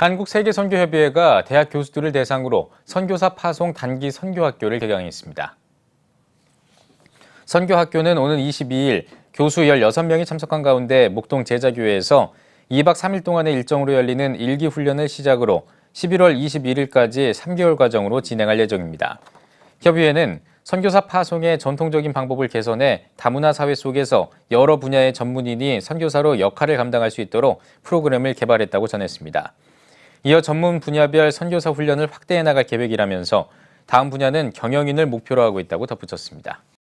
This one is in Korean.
한국세계선교협의회가 대학 교수들을 대상으로 선교사 파송 단기 선교학교를 개강했습니다. 선교학교는 오는 22일 교수 16명이 참석한 가운데 목동 제자교회에서 2박 3일 동안의 일정으로 열리는 일기 훈련을 시작으로 11월 21일까지 3개월 과정으로 진행할 예정입니다. 협의회는 선교사 파송의 전통적인 방법을 개선해 다문화 사회 속에서 여러 분야의 전문인이 선교사로 역할을 감당할 수 있도록 프로그램을 개발했다고 전했습니다. 이어 전문 분야별 선교사 훈련을 확대해 나갈 계획이라면서 다음 분야는 경영인을 목표로 하고 있다고 덧붙였습니다.